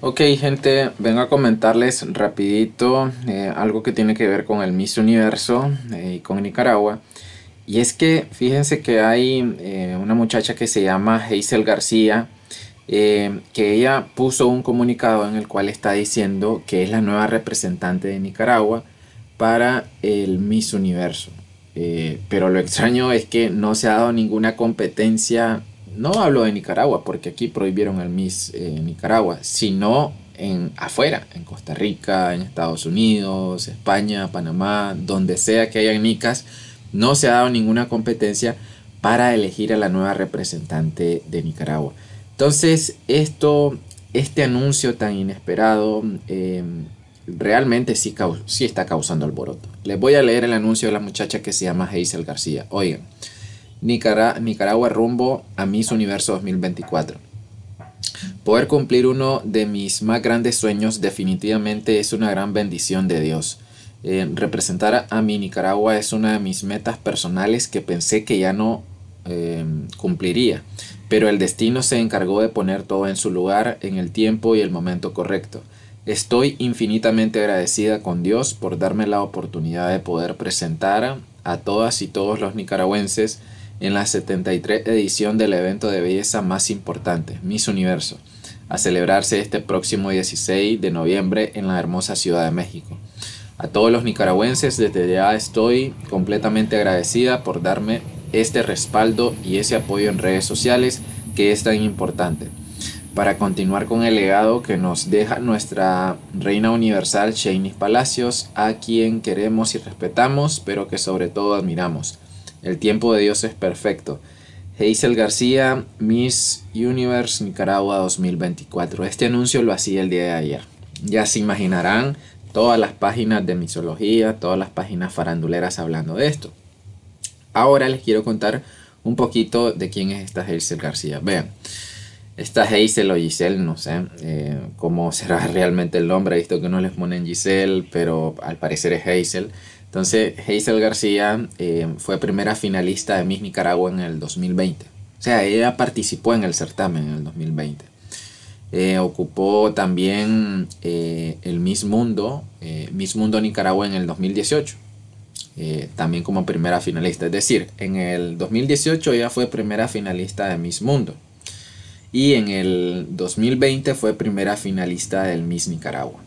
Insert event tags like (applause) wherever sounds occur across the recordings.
Ok gente, vengo a comentarles rapidito eh, algo que tiene que ver con el Miss Universo eh, y con Nicaragua. Y es que fíjense que hay eh, una muchacha que se llama Hazel García, que ella puso un comunicado en el cual está diciendo que es la nueva representante de Nicaragua para el Miss Universo. pero lo extraño es que no se ha dado ninguna competencia no hablo de Nicaragua, porque aquí prohibieron el Miss eh, Nicaragua, sino en afuera, en Costa Rica, en Estados Unidos, España, Panamá, donde sea que haya nicas, no se ha dado ninguna competencia para elegir a la nueva representante de Nicaragua. Entonces, esto, este anuncio tan inesperado eh, realmente sí, está causando alboroto. Les voy a leer el anuncio de la muchacha que se llama Hazel García. Oigan. Nicaragua, rumbo a Miss Universo 2024. Poder cumplir uno de mis más grandes sueños definitivamente es una gran bendición de Dios. Eh, representar a mi Nicaragua es una de mis metas personales que pensé que ya no em, cumpliría, pero el destino se encargó de poner todo en su lugar en el tiempo y el momento correcto. Estoy infinitamente agradecida con Dios por darme la oportunidad de poder presentar a todas y todos los nicaragüenses en la 73 edición del evento de belleza más importante, Miss Universo, a celebrarse este próximo 16 de noviembre en la hermosa Ciudad de México. A todos los nicaragüenses desde ya estoy completamente agradecida por darme este respaldo y ese apoyo en redes sociales que es tan importante. Para continuar con el legado que nos deja nuestra reina universal Shaney Palacios, a quien queremos y respetamos, pero que sobre todo admiramos. El tiempo de Dios es perfecto. Hazel García, Miss Universe Nicaragua 2024. Este anuncio lo hacía el día de ayer. Ya se imaginarán todas las páginas de misología, todas las páginas faranduleras hablando de esto. Ahora les quiero contar un poquito de quién es esta Hazel García. Vean, esta Hazel o Giselle, no sé eh, cómo será (laughs) realmente el nombre. visto que no les ponen Giselle, pero al parecer es Hazel. Entonces, Hazel García eh, fue primera finalista de Miss Nicaragua en el 2020. O sea, ella participó en el certamen en el 2020. Eh, ocupó también eh, el Miss Mundo, Miss Mundo Nicaragua en el 2018. también como primera finalista. Es decir, en el 2018 ella fue primera finalista de Miss Mundo. Y en el 2020 fue primera finalista del Miss Nicaragua.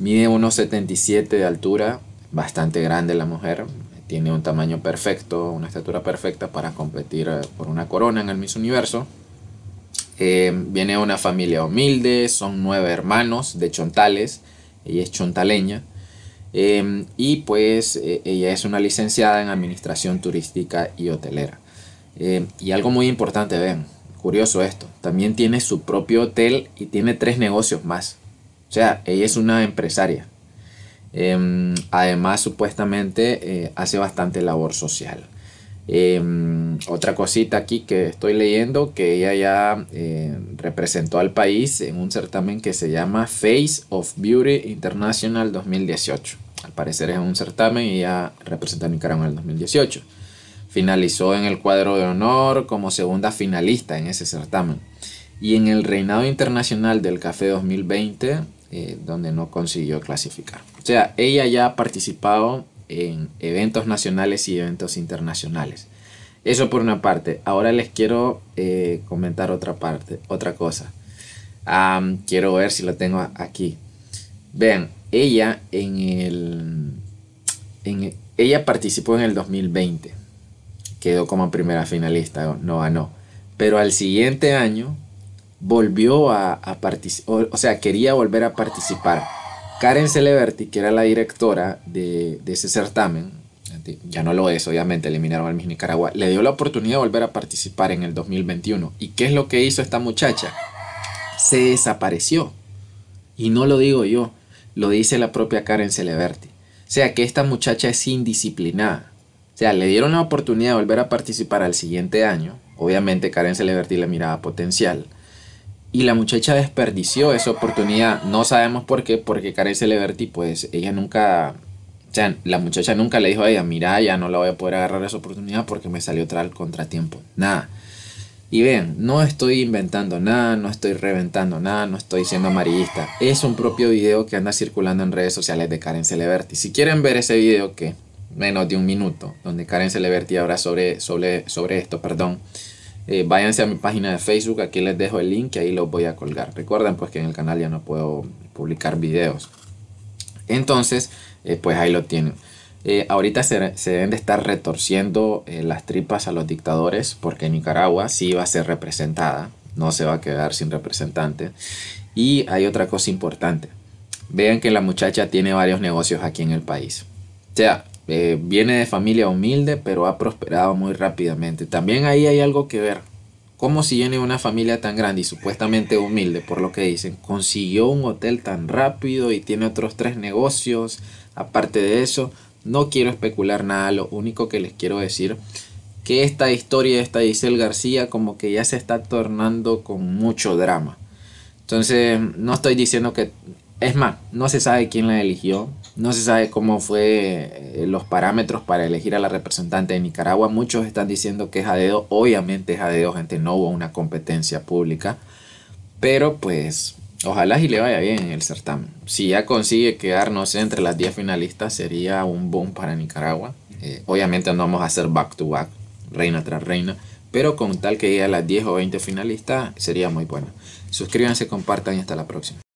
Mide 1,77 de altura, bastante grande la mujer, tiene un tamaño perfecto, una estatura perfecta para competir eh, por una corona en el Miss Universo. Eh, viene de una familia humilde, son nueve hermanos de chontales, ella es chontaleña. Eh, y pues ella es una licenciada en administración turística y hotelera. y algo muy importante, ven, curioso esto, también tiene su propio hotel y tiene tres negocios más. O sea, ella es una empresaria. Em, además, supuestamente eh, hace bastante labor social. Em, otra cosita aquí que estoy leyendo, que ella ya eh, representó al país en un certamen que se llama Face of Beauty International 2018. Al parecer es un certamen y ya representó a Nicaragua en el 2018. Finalizó en el cuadro de honor como segunda finalista en ese certamen. Y en el Reinado Internacional del Café 2020 eh, donde no consiguió clasificar. O sea, ella ya ha participado en eventos nacionales y eventos internacionales. Eso por una parte. Ahora les quiero eh, comentar otra parte, otra cosa. quiero ver si lo tengo aquí. Vean, ella en el, ella participó en el 2020. Quedó como primera finalista, no ganó. Pero al siguiente año volvió a, participar, o, sea, quería volver a participar. Karen Celeberti, que era la directora de, ese certamen, ya no lo es, obviamente, eliminaron al Miss Nicaragua, le dio la oportunidad de volver a participar en el 2021. ¿Y qué es lo que hizo esta muchacha? Se desapareció. Y no lo digo yo, lo dice la propia Karen Celeberti. O sea que esta muchacha es indisciplinada. O sea, le dieron la oportunidad de volver a participar al siguiente año. Obviamente Karen Celeberti le miraba potencial y la muchacha desperdició esa oportunidad. No sabemos por qué, porque Karen Celeberti, pues ella nunca. O sea, la muchacha nunca le dijo a ella, mira, ya no la voy a poder agarrar esa oportunidad porque me salió otra al contratiempo. Nada. Y ven, no estoy inventando nada, no estoy reventando nada, no estoy siendo amarillista. Es un propio video que anda circulando en redes sociales de Karen Celeberti. Si quieren ver ese video que menos de un minuto, donde Karen Celeberti habla sobre, sobre, sobre esto, perdón, eh, váyanse a mi página de Facebook, aquí les dejo el link y ahí los voy a colgar. Recuerden pues que en el canal ya no puedo publicar videos. Entonces, eh, pues ahí lo tienen. Eh, ahorita se, deben de estar retorciendo las tripas a los dictadores porque Nicaragua sí va a ser representada, no se va a quedar sin representante. Y hay otra cosa importante. Vean que la muchacha tiene varios negocios aquí en el país. O eh, viene de familia humilde, pero ha prosperado muy rápidamente. También ahí hay algo que ver. ¿Cómo si viene una familia tan grande y supuestamente humilde, por lo que dicen, consiguió un hotel tan rápido y tiene otros tres negocios? Aparte de eso, no quiero especular nada, lo único que les quiero decir que esta historia de esta Giselle García como que ya se está tornando con mucho drama. Entonces, no estoy diciendo que... Es más, no se sabe quién la eligió, no se sabe cómo fue eh, los parámetros para elegir a la representante de Nicaragua. Muchos están diciendo que es a dedo. Obviamente es a dedo, gente. No hubo una competencia pública. Pero pues ojalá y le vaya bien el certamen. Si ya consigue quedarnos entre las 10 finalistas sería un boom para Nicaragua. Eh, obviamente no vamos a hacer back to back, reina tras reina. Pero con tal que llegue a las 10 o 20 finalistas sería muy bueno. Suscríbanse, compartan y hasta la próxima.